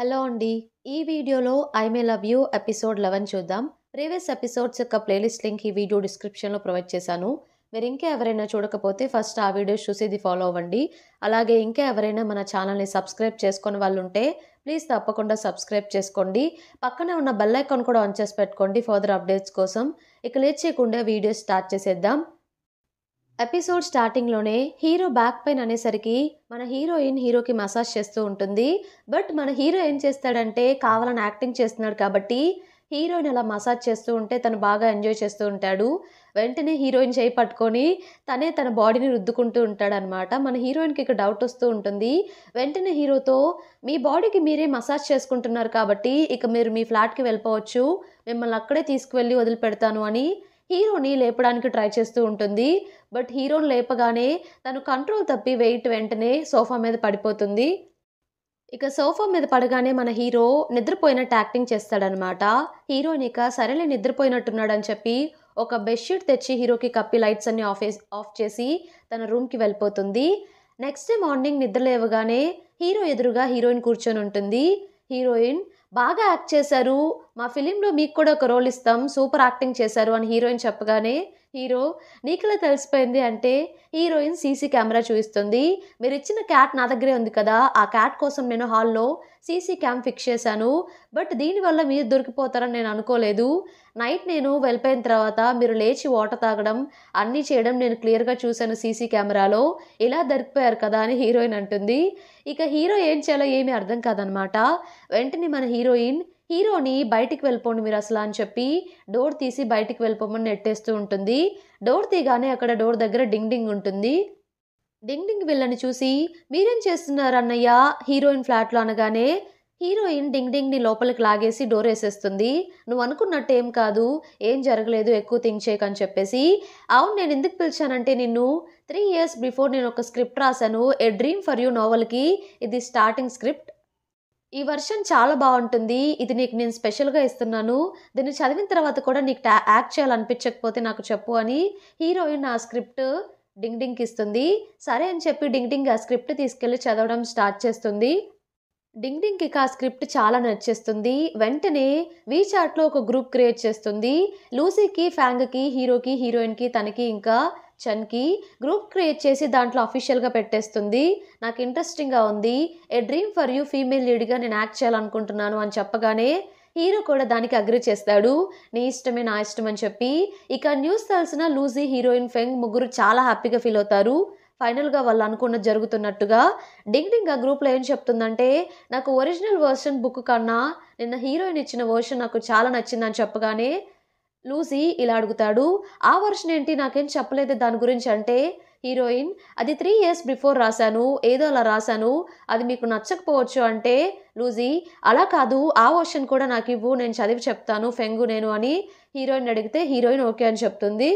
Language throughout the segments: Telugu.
హలో అండి ఈ వీడియోలో I may love you episode eleven చూద్దాం ప్రీవియస్ ఎపిసోడ్స్ యొక్క ప్లేలిస్ట్ లింక్ ఈ వీడియో డిస్క్రిప్షన్లో ప్రొవైడ్ చేశాను మీరు ఇంకా ఎవరైనా చూడకపోతే ఫస్ట్ ఆ వీడియోస్ చూసేది ఫాలో అవ్వండి అలాగే ఇంకా ఎవరైనా మన ఛానల్ని సబ్స్క్రైబ్ చేసుకునే వాళ్ళు ఉంటే ప్లీజ్ తప్పకుండా సబ్స్క్రైబ్ చేసుకోండి పక్కనే ఉన్న బెల్ ఐకాన్ కూడా ఆన్ చేసి పెట్టుకోండి ఫర్దర్ అప్డేట్స్ కోసం ఇక లేచేయకుండా వీడియోస్ స్టార్ట్ చేసేద్దాం ఎపిసోడ్ స్టార్టింగ్లోనే హీరో బ్యాక్ పెయిన్ అనేసరికి మన హీరోయిన్ హీరోకి మసాజ్ చేస్తూ ఉంటుంది బట్ మన హీరో ఏం చేస్తాడంటే కావాలని యాక్టింగ్ చేస్తున్నాడు కాబట్టి హీరోయిన్ అలా మసాజ్ చేస్తూ ఉంటే తను బాగా ఎంజాయ్ చేస్తూ ఉంటాడు వెంటనే హీరోయిన్ చేయి పట్టుకొని తనే తన బాడీని రుద్దుకుంటూ ఉంటాడనమాట మన హీరోయిన్కి ఇక డౌట్ వస్తూ ఉంటుంది వెంటనే హీరోతో మీ బాడీకి మీరే మసాజ్ చేసుకుంటున్నారు కాబట్టి ఇక మీరు మీ ఫ్లాట్కి వెళ్ళిపోవచ్చు మిమ్మల్ని అక్కడే తీసుకువెళ్ళి వదిలిపెడతాను అని హీరోని లేపడానికి ట్రై చేస్తూ ఉంటుంది బట్ హీరోని లేపగానే తను కంట్రోల్ తప్పి వెయిట్ వెంటనే సోఫా మీద పడిపోతుంది ఇక సోఫా మీద పడగానే మన హీరో నిద్రపోయిన టాక్టింగ్ చేస్తాడనమాట హీరోయిన్ ఇక సరేలే నిద్రపోయినట్టున్నాడని చెప్పి ఒక బెడ్షీట్ తెచ్చి హీరోకి కప్పి లైట్స్ అన్ని ఆఫ్ ఆఫ్ చేసి తన రూమ్కి వెళ్ళిపోతుంది నెక్స్ట్ డే మార్నింగ్ నిద్ర లేవగానే హీరో ఎదురుగా హీరోయిన్ కూర్చొని ఉంటుంది హీరోయిన్ బాగా యాక్ట్ చేశారు మా ఫిలింలో మీకు కూడా ఒక రోల్ ఇస్తాం సూపర్ యాక్టింగ్ చేశారు అని హీరోయిన్ చెప్పగానే హీరో నీకులా తెలిసిపోయింది అంటే హీరోయిన్ సీసీ కెమెరా చూపిస్తుంది మీరు ఇచ్చిన క్యాట్ నా దగ్గరే ఉంది కదా ఆ క్యాట్ కోసం నేను హాల్లో సీసీ క్యామ్ ఫిక్స్ చేశాను బట్ దీనివల్ల మీరు దొరికిపోతారని నేను అనుకోలేదు నైట్ నేను వెళ్ళిపోయిన తర్వాత మీరు లేచి వాటర్ తాగడం అన్నీ చేయడం నేను క్లియర్గా చూశాను సీసీ కెమెరాలో ఇలా దొరికిపోయారు కదా అని హీరోయిన్ అంటుంది ఇక హీరో ఏం చేయాలో ఏమీ అర్థం కాదనమాట వెంటనే మన హీరోయిన్ హీరోని బయటికి వెళ్ళిపోండి మీరు అసలు అని చెప్పి డోర్ తీసి బయటికి వెళ్ళిపోమని నెట్టేస్తూ ఉంటుంది డోర్ తీగానే అక్కడ డోర్ దగ్గర డింగ్ డింగ్ ఉంటుంది డింగ్ డింగ్ వీళ్ళని చూసి మీరేం చేస్తున్నారు అన్నయ్య హీరోయిన్ ఫ్లాట్లో అనగానే హీరోయిన్ డింగ్ ని లోపలికి లాగేసి డోర్ వేసేస్తుంది నువ్వు అనుకున్నట్టు ఏం కాదు ఏం జరగలేదు ఎక్కువ థింక్ చేయకని చెప్పేసి అవును నేను ఎందుకు పిలిచానంటే నిన్ను త్రీ ఇయర్స్ బిఫోర్ నేను ఒక స్క్రిప్ట్ రాశాను ఏ డ్రీమ్ ఫర్ యూ నోవెల్కి ఇది స్టార్టింగ్ స్క్రిప్ట్ ఈ వర్షన్ చాలా బాగుంటుంది ఇది నీకు నేను స్పెషల్గా ఇస్తున్నాను దీన్ని చదివిన తర్వాత కూడా నీకు టా యాక్ట్ చేయాలనిపించకపోతే నాకు చెప్పు అని హీరోయిన్ ఆ స్క్రిప్ట్ డింగ్ డింగ్కి ఇస్తుంది సరే అని చెప్పి డింగ్ డింగ్ ఆ స్క్రిప్ట్ తీసుకెళ్ళి చదవడం స్టార్ట్ చేస్తుంది డింగ్ డింగ్కి ఆ స్క్రిప్ట్ చాలా నచ్చేస్తుంది వెంటనే వీచాట్లో ఒక గ్రూప్ క్రియేట్ చేస్తుంది లూసీకి ఫ్యాంగ్కి హీరోకి హీరోయిన్కి తనకి ఇంకా చన్కి గ్రూప్ క్రియేట్ చేసి దాంట్లో అఫీషియల్గా పెట్టేస్తుంది నాకు ఇంట్రెస్టింగ్గా ఉంది a dream for you female లీడ్గా నేను యాక్ట్ చేయాలనుకుంటున్నాను అని చెప్పగానే హీరో కూడా దానికి అగ్రి చేస్తాడు నీ ఇష్టమే నా ఇష్టం అని చెప్పి ఇక న్యూస్ తెలిసిన లూజీ హీరోయిన్ ఫెంగ్ ముగ్గురు చాలా హ్యాపీగా ఫీల్ అవుతారు ఫైనల్గా వాళ్ళు అనుకున్న జరుగుతున్నట్టుగా డింగ్ డింగ్ ఆ గ్రూప్లో ఏం చెప్తుందంటే నాకు ఒరిజినల్ వర్షన్ బుక్ కన్నా నిన్న హీరోయిన్ ఇచ్చిన వర్షన్ నాకు చాలా నచ్చిందని చెప్పగానే లూసీ ఇలా అడుగుతాడు ఆ వర్షన్ ఏంటి నాకేం చెప్పలేదు దాని గురించి అంటే హీరోయిన్ అది త్రీ ఇయర్స్ బిఫోర్ రాశాను ఏదో అలా రాశాను అది మీకు నచ్చకపోవచ్చు అంటే లూజీ అలా కాదు ఆ వర్షన్ కూడా నాకు ఇవ్వు నేను చదివి చెప్తాను ఫెంగు నేను అని హీరోయిన్ అడిగితే హీరోయిన్ ఓకే అని చెప్తుంది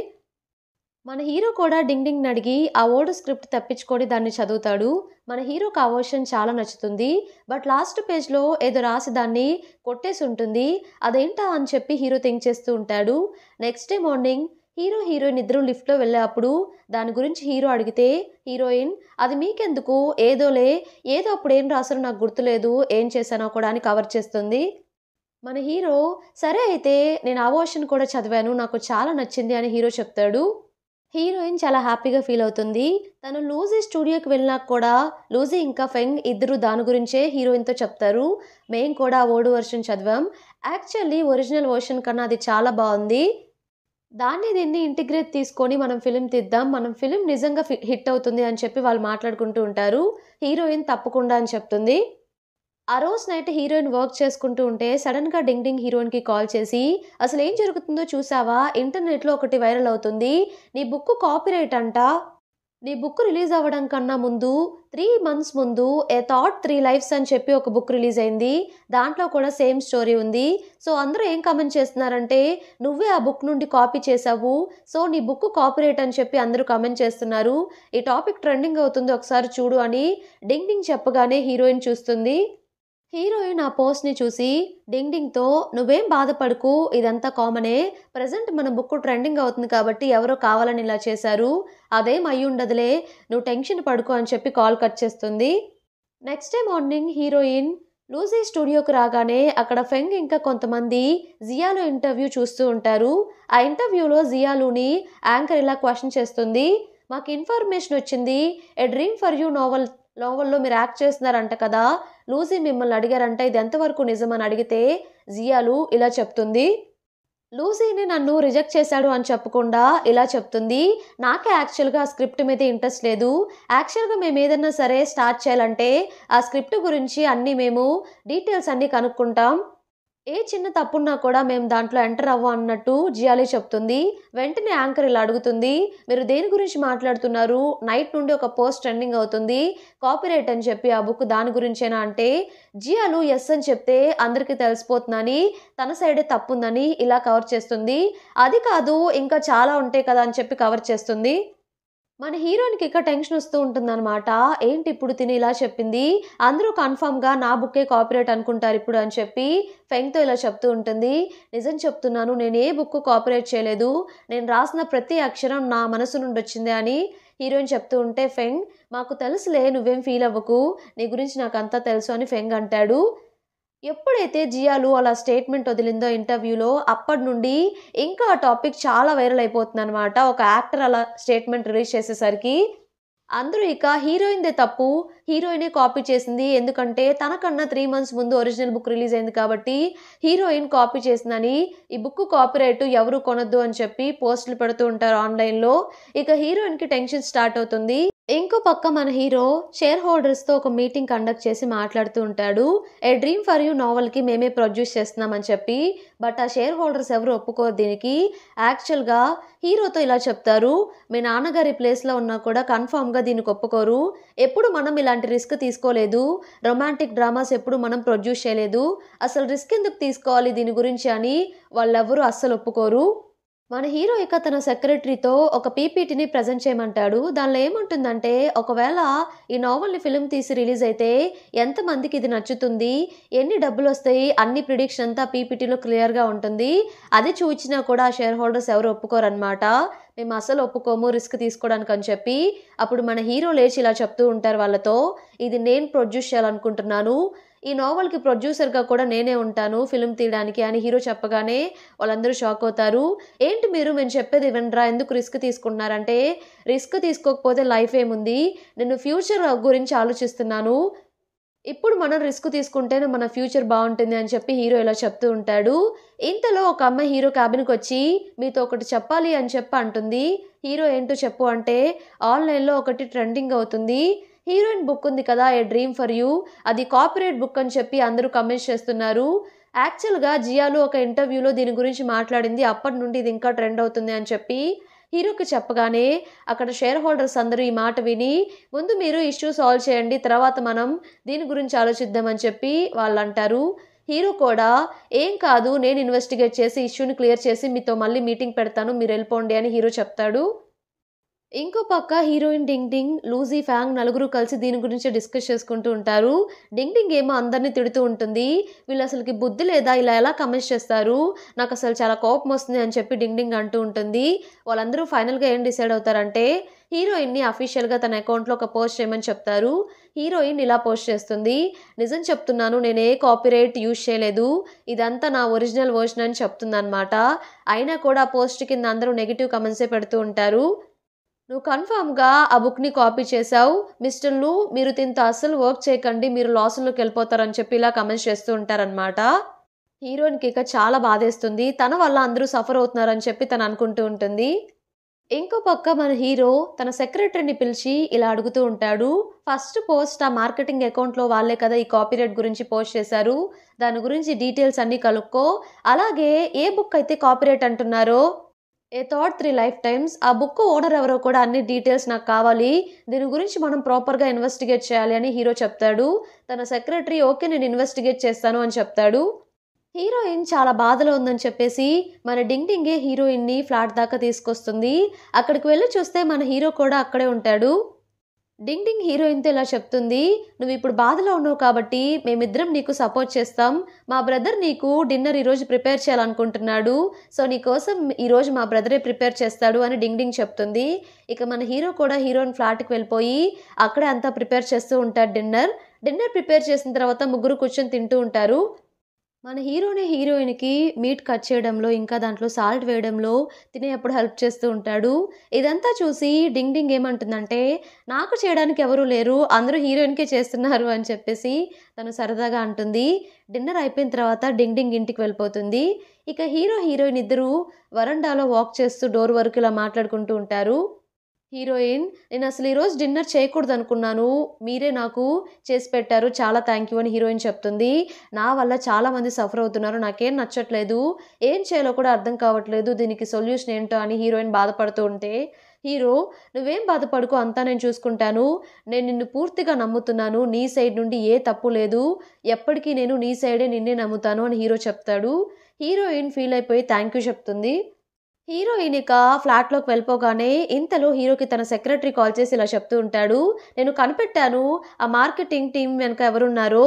మన హీరో కూడా డింగ్ డింగ్ అడిగి ఆ ఓడు స్క్రిప్ట్ తప్పించుకొని దాన్ని చదువుతాడు మన హీరోకి ఆ ఓషన్ చాలా నచ్చుతుంది బట్ లాస్ట్ పేజ్లో ఏదో రాసి దాన్ని కొట్టేసి ఉంటుంది అదేంటా అని చెప్పి హీరో థింక్ చేస్తూ ఉంటాడు next day morning hero heroine ఇద్దరు లిఫ్ట్లో వెళ్ళేటప్పుడు దాని గురించి హీరో అడిగితే హీరోయిన్ అది మీకెందుకు ఏదోలే ఏదో అప్పుడు ఏం రాసారో నాకు గుర్తులేదు ఏం చేశానో కూడా అని కవర్ చేస్తుంది మన హీరో సరే అయితే నేను ఆ ఓషన్ కూడా చదివాను నాకు చాలా నచ్చింది అని హీరో చెప్తాడు హీరోయిన్ చాలా హ్యాపీగా ఫీల్ అవుతుంది తను లూజీ స్టూడియోకి వెళ్ళినా కూడా లూజీ ఇంకా ఫెంగ్ ఇద్దరు దాని గురించే హీరోయిన్తో చెప్తారు మేము కూడా ఓడు వర్షన్ చదివాం యాక్చువల్లీ ఒరిజినల్ వర్షన్ కన్నా అది చాలా బాగుంది దాన్ని దీన్ని ఇంటిగ్రేట్ తీసుకొని మనం ఫిలిం తీద్దాం మనం ఫిలిం నిజంగా హిట్ అవుతుంది అని చెప్పి వాళ్ళు మాట్లాడుకుంటూ ఉంటారు హీరోయిన్ తప్పకుండా అని చెప్తుంది ఆ రోజు నైట్ హీరోయిన్ వర్క్ చేసుకుంటూ ఉంటే సడన్గా డింగ్ డింగ్ హీరోయిన్కి కాల్ చేసి అసలు ఏం జరుగుతుందో చూసావా ఇంటర్నెట్లో ఒకటి వైరల్ అవుతుంది నీ బుక్ కాపీరైట్ అంట నీ బుక్ రిలీజ్ అవ్వడం కన్నా ముందు త్రీ మంత్స్ ముందు ఏ థాట్ త్రీ లైఫ్స్ అని చెప్పి ఒక బుక్ రిలీజ్ అయింది దాంట్లో కూడా సేమ్ స్టోరీ ఉంది సో అందరూ ఏం కమెంట్ చేస్తున్నారంటే నువ్వే ఆ బుక్ నుండి కాపీ చేసావు సో నీ బుక్ కాపీరేట్ అని చెప్పి అందరూ కమెంట్ చేస్తున్నారు ఈ టాపిక్ ట్రెండింగ్ అవుతుంది ఒకసారి చూడు అని డింగ్ డింగ్ చెప్పగానే హీరోయిన్ చూస్తుంది హీరోయిన్ ఆ పోస్ట్ని చూసి డింగ్డింగ్తో నువ్వేం బాధపడుకు ఇదంతా కామనే ప్రజెంట్ మన బుక్ ట్రెండింగ్ అవుతుంది కాబట్టి ఎవరో కావాలని ఇలా చేశారు అదేం అయ్యి ఉండదులే నువ్వు టెన్షన్ పడుకో అని చెప్పి కాల్ కట్ చేస్తుంది నెక్స్ట్ డే మార్నింగ్ హీరోయిన్ లూజీ స్టూడియోకి రాగానే అక్కడ ఫెంగ్ ఇంకా కొంతమంది జియాలో ఇంటర్వ్యూ చూస్తూ ఉంటారు ఆ ఇంటర్వ్యూలో జియాలుని యాంకర్ ఇలా క్వశ్చన్ చేస్తుంది మాకు ఇన్ఫర్మేషన్ వచ్చింది a dream for you novel నోవల్లో మీరు యాక్ట్ చేస్తున్నారంట కదా లూసీ మిమ్మల్ని అడిగారంటే ఇది ఎంతవరకు నిజమని అడిగితే జియాలు ఇలా చెప్తుంది లూసీని నన్ను రిజెక్ట్ చేశాడు అని చెప్పకుండా ఇలా చెప్తుంది నాకే యాక్చువల్గా ఆ స్క్రిప్ట్ మీద ఇంట్రెస్ట్ లేదు యాక్చువల్గా మేము ఏదైనా సరే స్టార్ట్ చేయాలంటే ఆ స్క్రిప్ట్ గురించి అన్నీ మేము డీటెయిల్స్ అన్నీ కనుక్కుంటాం ఏ చిన్న తప్పున్నా కూడా మేము దాంట్లో ఎంటర్ అవ్వ అన్నట్టు జియాలి చెప్తుంది వెంటనే యాంకర్ ఇలా అడుగుతుంది మీరు దేని గురించి మాట్లాడుతున్నారు నైట్ నుండి ఒక పోస్ట్ ట్రెండింగ్ అవుతుంది కాపీరైట్ అని చెప్పి ఆ బుక్ దాని గురించేనా అంటే జియాలు ఎస్ అని చెప్తే అందరికీ తెలిసిపోతుందని తన సైడే తప్పుందని ఇలా కవర్ చేస్తుంది అది కాదు ఇంకా చాలా ఉంటాయి కదా అని చెప్పి కవర్ చేస్తుంది మన హీరోయిన్కి ఇక టెన్షన్ వస్తూ ఉంటుంది అనమాట ఏంటి ఇప్పుడు తిని ఇలా చెప్పింది అందరూ కన్ఫామ్గా నా బుక్కే కాపీరేట్ అనుకుంటారు ఇప్పుడు అని చెప్పి ఫెంగ్తో ఇలా చెప్తూ ఉంటుంది నిజం చెప్తున్నాను నేను ఏ బుక్ కాపీరైట్ చేయలేదు నేను రాసిన ప్రతి అక్షరం నా మనసు నుండి వచ్చిందే అని హీరోయిన్ చెప్తూ ఉంటే ఫెంగ్ మాకు తెలుసులే నువ్వేం ఫీల్ అవ్వకు నీ గురించి నాకు అంతా తెలుసు అని ఫెంగ్ అంటాడు ఎప్పుడైతే జియాలు అలా స్టేట్మెంట్ వదిలిందో ఇంటర్వ్యూలో అప్పటి నుండి ఇంకా ఆ టాపిక్ చాలా వైరల్ అయిపోతుంది అనమాట ఒక యాక్టర్ అలా స్టేట్మెంట్ రిలీజ్ చేసేసరికి అందరూ ఇక హీరోయిన్దే తప్పు హీరోయినే కాపీ చేసింది ఎందుకంటే తనకన్నా త్రీ మంత్స్ ముందు ఒరిజినల్ బుక్ రిలీజ్ అయింది కాబట్టి హీరోయిన్ కాపీ చేసిందని ఈ బుక్ కాపీ రైట్ ఎవరు కొనొద్దు అని చెప్పి పోస్టులు పెడుతూ ఉంటారు ఆన్లైన్లో ఇక హీరోయిన్కి టెన్షన్ స్టార్ట్ అవుతుంది ఇంకో పక్క మన హీరో షేర్ హోల్డర్స్తో ఒక మీటింగ్ కండక్ట్ చేసి మాట్లాడుతూ ఉంటాడు ఏ డ్రీమ్ ఫర్ యూ నావల్కి మేమే ప్రొడ్యూస్ చేస్తున్నామని చెప్పి బట్ ఆ షేర్ హోల్డర్స్ ఎవరు ఒప్పుకోరు దీనికి యాక్చువల్గా హీరోతో ఇలా చెప్తారు మీ నాన్నగారి ప్లేస్లో ఉన్నా కూడా కన్ఫామ్గా దీనికి ఒప్పుకోరు ఎప్పుడు మనం ఇలాంటి రిస్క్ తీసుకోలేదు రొమాంటిక్ డ్రామాస్ ఎప్పుడు మనం ప్రొడ్యూస్ చేయలేదు అసలు రిస్క్ ఎందుకు తీసుకోవాలి దీని గురించి అని వాళ్ళెవరూ అస్సలు ఒప్పుకోరు మన హీరో ఇక తన సెక్రటరీతో ఒక పీపీటీని ప్రజెంట్ చేయమంటాడు దానిలో ఏముంటుందంటే ఒకవేళ ఈ నావల్ని ఫిల్మ్ తీసి రిలీజ్ అయితే ఎంతమందికి ఇది నచ్చుతుంది ఎన్ని డబ్బులు వస్తాయి అన్ని ప్రిడిక్షన్ అంతా పీపీటీలో క్లియర్గా ఉంటుంది అది చూచినా కూడా షేర్ హోల్డర్స్ ఎవరు ఒప్పుకోరనమాట మేము అసలు ఒప్పుకోము రిస్క్ తీసుకోవడానికి అని చెప్పి అప్పుడు మన హీరో లేచి ఇలా చెప్తూ ఉంటారు వాళ్ళతో ఇది నేను ప్రొడ్యూస్ చేయాలనుకుంటున్నాను ఈ నావల్కి ప్రొడ్యూసర్గా కూడా నేనే ఉంటాను ఫిల్మ్ తీయడానికి అని హీరో చెప్పగానే వాళ్ళందరూ షాక్ అవుతారు ఏంటి మీరు మేము చెప్పేది వినరా ఎందుకు రిస్క్ తీసుకుంటున్నారంటే రిస్క్ తీసుకోకపోతే లైఫ్ ఏముంది నేను ఫ్యూచర్ గురించి ఆలోచిస్తున్నాను ఇప్పుడు మనం రిస్క్ తీసుకుంటేనే మన ఫ్యూచర్ బాగుంటుంది అని చెప్పి హీరో ఇలా చెప్తూ ఉంటాడు ఇంతలో ఒక అమ్మాయి హీరో క్యాబిన్కి వచ్చి మీతో ఒకటి చెప్పాలి అని చెప్పి అంటుంది హీరో ఏంటో చెప్పు అంటే ఆన్లైన్లో ఒకటి ట్రెండింగ్ అవుతుంది హీరోయిన్ బుక్ ఉంది కదా ఏ డ్రీమ్ ఫర్ యూ అది కాపీరైట్ బుక్ అని చెప్పి అందరూ కమెంట్స్ చేస్తున్నారు యాక్చువల్గా జియాలు ఒక ఇంటర్వ్యూలో దీని గురించి మాట్లాడింది అప్పటి నుండి ఇది ఇంకా ట్రెండ్ అవుతుంది అని చెప్పి హీరోకి చెప్పగానే అక్కడ షేర్ హోల్డర్స్ అందరూ ఈ మాట విని ముందు మీరు ఇష్యూ సాల్వ్ చేయండి తర్వాత మనం దీని గురించి ఆలోచిద్దామని చెప్పి వాళ్ళు అంటారు హీరో కూడా ఏం కాదు నేను ఇన్వెస్టిగేట్ చేసి ఇష్యూని క్లియర్ చేసి మీతో మళ్ళీ మీటింగ్ పెడతాను మీరు వెళ్ళిపోండి అని హీరో చెప్తాడు ఇంకో పక్క హీరోయిన్ డింగ్ డింగ్ లూజీ ఫ్యాంగ్ నలుగురు కలిసి దీని గురించి డిస్కస్ చేసుకుంటూ ఉంటారు డింగ్ డింగ్ ఏమో అందరినీ తిడుతూ ఉంటుంది వీళ్ళు అసలుకి బుద్ధి లేదా ఇలా ఎలా కమెంట్స్ చేస్తారు నాకు అసలు చాలా కోపం వస్తుంది అని చెప్పి డింగ్ డింగ్ అంటూ ఉంటుంది వాళ్ళందరూ ఫైనల్గా ఏం డిసైడ్ అవుతారంటే హీరోయిన్ని అఫీషియల్గా తన అకౌంట్లో ఒక పోస్ట్ చేయమని చెప్తారు హీరోయిన్ ఇలా పోస్ట్ చేస్తుంది నిజం చెప్తున్నాను నేను ఏ కాపీరైట్ యూజ్ చేయలేదు ఇదంతా నా ఒరిజినల్ వర్షన్ అని చెప్తుందనమాట అయినా కూడా పోస్ట్ కింద అందరూ నెగిటివ్ కమెంట్సే పెడుతూ ఉంటారు నువ్వు కన్ఫామ్గా ఆ బుక్ని కాపీ చేశావు మిస్టర్ లూ మీరు తింత అస్సలు వర్క్ చేయకండి మీరు లాసుల్లోకి వెళ్ళిపోతారని చెప్పి ఇలా కమెంట్స్ చేస్తూ ఉంటారనమాట హీరోయిన్కి ఇక చాలా బాధేస్తుంది తన వల్ల అందరూ సఫర్ అవుతున్నారని చెప్పి తను అనుకుంటూ ఉంటుంది ఇంకో పక్క మన హీరో తన సెక్రటరీని పిలిచి ఇలా అడుగుతూ ఉంటాడు ఫస్ట్ పోస్ట్ ఆ మార్కెటింగ్ అకౌంట్లో వాళ్ళే కదా ఈ కాపీరైట్ గురించి పోస్ట్ చేశారు దాని గురించి డీటెయిల్స్ అన్నీ కలుక్కో అలాగే ఏ బుక్ అయితే కాపీరైట్ అంటున్నారో a thought three life times ఆ బుక్ ఓనర్ ఎవరో కూడా అన్ని డీటెయిల్స్ నాకు కావాలి దీని గురించి మనం ప్రాపర్గా ఇన్వెస్టిగేట్ చేయాలి అని హీరో చెప్తాడు తన సెక్రటరీ ఓకే నేను ఇన్వెస్టిగేట్ చేస్తాను అని చెప్తాడు హీరోయిన్ చాలా బాధలో ఉందని చెప్పేసి మన డింగ్ డింగే హీరోయిన్ని ఫ్లాట్ దాకా తీసుకొస్తుంది అక్కడికి వెళ్ళి చూస్తే మన హీరో కూడా అక్కడే ఉంటాడు డింగ్ డింగ్ హీరోయిన్తో ఇలా చెప్తుంది నువ్వు ఇప్పుడు బాధలో ఉన్నావు కాబట్టి మేమిద్దరం నీకు సపోర్ట్ చేస్తాం మా బ్రదర్ నీకు డిన్నర్ ఈరోజు ప్రిపేర్ చేయాలనుకుంటున్నాడు సో నీకోసం ఈరోజు మా బ్రదరే ప్రిపేర్ చేస్తాడు అని డింగ్ డింగ్ చెప్తుంది ఇక మన హీరో కూడా హీరోయిన్ ఫ్లాట్కి వెళ్ళిపోయి అక్కడే అంతా ప్రిపేర్ చేస్తూ ఉంటాడు డిన్నర్ డిన్నర్ ప్రిపేర్ చేసిన తర్వాత ముగ్గురు కూర్చొని తింటూ ఉంటారు మన హీరోనే హీరోయిన్కి మీట్ కట్ చేయడంలో ఇంకా దాంట్లో సాల్ట్ వేయడంలో తినేటప్పుడు హెల్ప్ చేస్తూ ఉంటాడు ఇదంతా చూసి డింగ్ డింగ్ ఏమంటుందంటే నాకు చేయడానికి ఎవరూ లేరు అందరూ హీరోయిన్కే చేస్తున్నారు అని చెప్పేసి తను సరదాగా అంటుంది డిన్నర్ అయిపోయిన తర్వాత డింగ్ డింగ్ ఇంటికి వెళ్ళిపోతుంది ఇక హీరో హీరోయిన్ ఇద్దరు వరండాలో వాక్ చేస్తూ డోర్ వరకు ఇలా మాట్లాడుకుంటూ ఉంటారు హీరోయిన్ నేను అసలు ఈరోజు డిన్నర్ చేయకూడదు అనుకున్నాను మీరే నాకు చేసి పెట్టారు చాలా థ్యాంక్ యూ అని హీరోయిన్ చెప్తుంది నా వల్ల చాలామంది సఫర్ అవుతున్నారు నాకేం నచ్చట్లేదు ఏం చేయాలో కూడా అర్థం కావట్లేదు దీనికి సొల్యూషన్ ఏంటో అని హీరోయిన్ బాధపడుతూ ఉంటే హీరో నువ్వేం బాధపడుకో అంతా నేను చూసుకుంటాను నేను నిన్ను పూర్తిగా నమ్ముతున్నాను నీ సైడ్ నుండి ఏ తప్పు లేదు ఎప్పటికీ నేను నీ సైడే నిన్నే నమ్ముతాను అని హీరో చెప్తాడు హీరోయిన్ ఫీల్ అయిపోయి థ్యాంక్ యూ చెప్తుంది హీరోయిన్ ఇక ఫ్లాట్లోకి వెళ్ళిపోగానే ఇంతలో హీరోకి తన సెక్రటరీ కాల్ చేసి ఇలా చెప్తూ ఉంటాడు నేను కనిపెట్టాను ఆ మార్కెటింగ్ టీం వెనక ఎవరున్నారో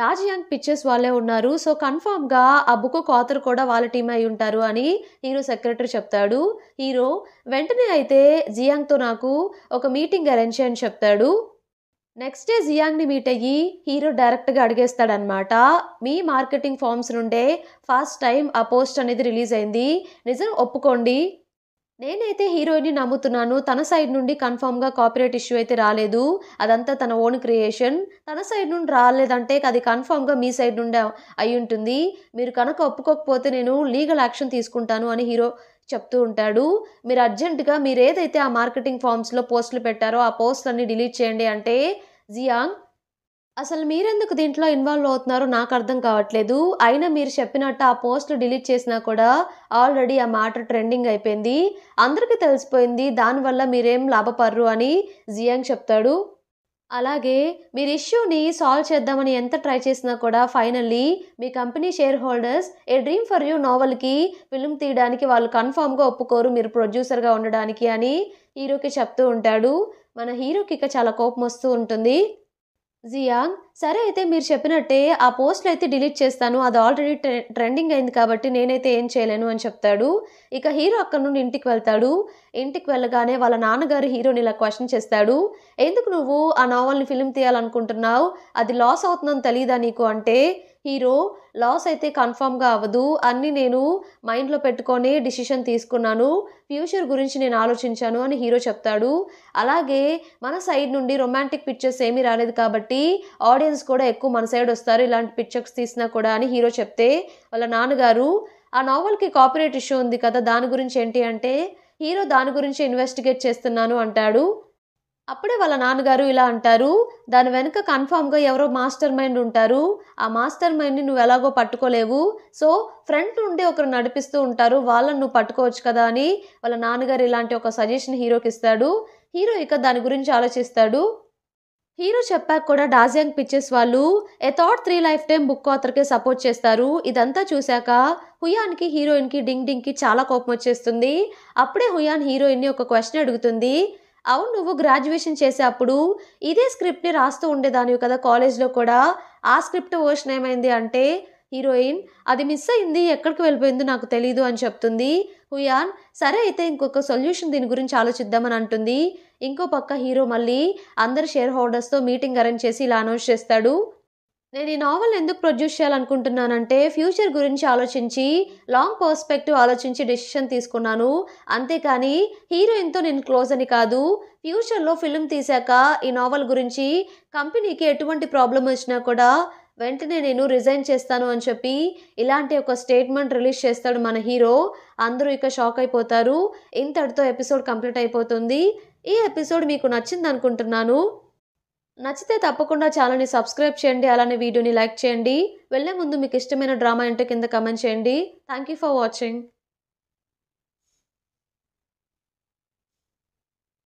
డాజియాంగ్ పిక్చర్స్ వాళ్ళే ఉన్నారు సో కన్ఫామ్గా ఆ బుక్ ఆథర్ కూడా వాళ్ళ టీం అయి ఉంటారు అని హీరో సెక్రటరీ చెప్తాడు హీరో వెంటనే అయితే జియాంగ్తో నాకు ఒక మీటింగ్ అరేంజ్ చేయని చెప్తాడు నెక్స్ట్ డే జియాంగ్ని మీట్ అయ్యి హీరో డైరెక్ట్గా అడిగేస్తాడనమాట మీ మార్కెటింగ్ ఫామ్స్ నుండే ఫస్ట్ టైం ఆ పోస్ట్ అనేది రిలీజ్ అయింది నిజం ఒప్పుకోండి నేనైతే హీరోయిన్ని నమ్ముతున్నాను తన సైడ్ నుండి కన్ఫామ్గా కాపీరేట్ ఇష్యూ అయితే రాలేదు అదంతా తన ఓన్ క్రియేషన్ తన సైడ్ నుండి రాలేదంటే అది కన్ఫామ్గా మీ సైడ్ నుండి అయి ఉంటుంది మీరు కనుక ఒప్పుకోకపోతే నేను లీగల్ యాక్షన్ తీసుకుంటాను అని హీరో చెప్తూ ఉంటాడు మీరు అర్జెంటుగా మీరు ఏదైతే ఆ మార్కెటింగ్ ఫామ్స్లో పోస్టులు పెట్టారో ఆ పోస్టులన్నీ డిలీట్ చేయండి అంటే జియాంగ్ అసలు మీరెందుకు దీంట్లో ఇన్వాల్వ్ అవుతున్నారో నాకు అర్థం కావట్లేదు అయినా మీరు చెప్పినట్టు ఆ పోస్ట్లు డిలీట్ చేసినా కూడా ఆల్రెడీ ఆ మ్యాటర్ ట్రెండింగ్ అయిపోయింది అందరికీ తెలిసిపోయింది దానివల్ల మీరేం లాభపడరు అని జియాంగ్ చెప్తాడు అలాగే మీరు ఇష్యూని సాల్వ్ చేద్దామని ఎంత ట్రై చేసినా కూడా ఫైనల్లీ మీ company shareholders a dream for you నావల్కి ఫిల్మ్ తీయడానికి వాళ్ళు కన్ఫామ్గా ఒప్పుకోరు మీరు ప్రొడ్యూసర్గా ఉండడానికి అని హీరోకి చెప్తూ ఉంటాడు మన హీరోకి ఇక చాలా కోపం వస్తూ ఉంటుంది జియాంగ్ సరే అయితే మీరు చెప్పినట్టే ఆ పోస్ట్లు అయితే డిలీట్ చేస్తాను అది ఆల్రెడీ ట్రెండింగ్ అయింది కాబట్టి నేనైతే ఏం చేయలేను అని చెప్తాడు ఇక హీరో అక్కడ నుండి ఇంటికి వెళ్తాడు ఇంటికి వెళ్ళగానే వాళ్ళ నాన్నగారు హీరోని ఇలా క్వశ్చన్ చేస్తాడు ఎందుకు నువ్వు ఆ నావల్ని ఫిలిం తీయాలనుకుంటున్నావు అది లాస్ అవుతుందని తెలియదా నీకు అంటే హీరో లాస్ అయితే కన్ఫామ్గా అవ్వదు అన్ని నేను మైండ్లో పెట్టుకొని డిసిషన్ తీసుకున్నాను ఫ్యూచర్ గురించి నేను ఆలోచించాను అని హీరో చెప్తాడు అలాగే మన సైడ్ నుండి రొమాంటిక్ పిక్చర్స్ ఏమీ రాలేదు కాబట్టి ఆడియన్స్ ఆడియన్స్ కూడా ఎక్కువ మన సైడ్ వస్తారు ఇలాంటి పిక్చర్స్ తీసినా కూడా అని హీరో చెప్తే వాళ్ళ నాన్నగారు ఆ నావల్కి కాపీరేట్ ఇష్యూ ఉంది కదా దాని గురించి ఏంటి అంటే హీరో దాని గురించి ఇన్వెస్టిగేట్ చేస్తున్నాను అంటాడు అప్పుడే వాళ్ళ నాన్నగారు ఇలా అంటారు దాని వెనుక కన్ఫామ్గా ఎవరో మాస్టర్ మైండ్ ఉంటారు ఆ మాస్టర్ మైండ్ని నువ్వు ఎలాగో పట్టుకోలేవు సో ఫ్రంట్ నుండి ఒకరు నడిపిస్తూ ఉంటారు వాళ్ళని నువ్వు పట్టుకోవచ్చు కదా అని వాళ్ళ నాన్నగారు ఇలాంటి ఒక సజెషన్ హీరోకి ఇస్తాడు హీరో ఇక దాని గురించి ఆలోచిస్తాడు హీరో చెప్పాక కూడా డార్జిలింగ్ పిక్చర్స్ వాళ్ళు a thought three life time book ఆథర్కే సపోర్ట్ చేస్తారు ఇదంతా చూశాక హుయాన్కి హీరోయిన్కి డింగ్ డింగ్కి చాలా కోపం వచ్చేస్తుంది అప్పుడే హుయాన్ హీరోయిన్ని ఒక క్వశ్చన్ అడుగుతుంది అవును నువ్వు గ్రాడ్యుయేషన్ చేసే అప్పుడు ఇదే స్క్రిప్ట్ని రాస్తూ ఉండేదానివి కదా కాలేజ్లో కూడా ఆ స్క్రిప్ట్ వర్షన్ ఏమైంది అంటే హీరోయిన్ అది మిస్ అయింది ఎక్కడికి వెళ్ళిపోయిందో నాకు తెలీదు అని చెప్తుంది హుయాన్ సరే అయితే ఇంకొక సొల్యూషన్ దీని గురించి ఆలోచిద్దామని అంటుంది ఇంకో పక్క హీరో మళ్ళీ అందరు షేర్ హోల్డర్స్తో మీటింగ్ అరేంజ్ చేసి ఇలా అనౌన్స్ చేస్తాడు నేను ఈ నావెల్ ఎందుకు ప్రొడ్యూస్ చేయాలనుకుంటున్నానంటే ఫ్యూచర్ గురించి ఆలోచించి లాంగ్ పర్స్పెక్టివ్ ఆలోచించి డెసిషన్ తీసుకున్నాను అంతేకాని హీరోయిన్తో నేను క్లోజ్ అని కాదు ఫ్యూచర్లో ఫిల్మ్ తీశాక ఈ నావల్ గురించి కంపెనీకి ఎటువంటి ప్రాబ్లం వచ్చినా కూడా వెంటనే నేను రిజైన్ చేస్తాను అని చెప్పి ఇలాంటి ఒక స్టేట్మెంట్ రిలీజ్ చేస్తాడు మన హీరో అందరూ ఇక షాక్ అయిపోతారు ఇంతటితో ఎపిసోడ్ కంప్లీట్ అయిపోతుంది ఈ ఎపిసోడ్ మీకు నచ్చింది అనుకుంటున్నాను నచ్చితే తప్పకుండా ఛానల్ని సబ్స్క్రైబ్ చేయండి అలానే వీడియోని లైక్ చేయండి వెళ్ళే ముందు మీకు ఇష్టమైన డ్రామా ఏంటో కింద కమెంట్ చేయండి థ్యాంక్ యూ ఫర్ వాచింగ్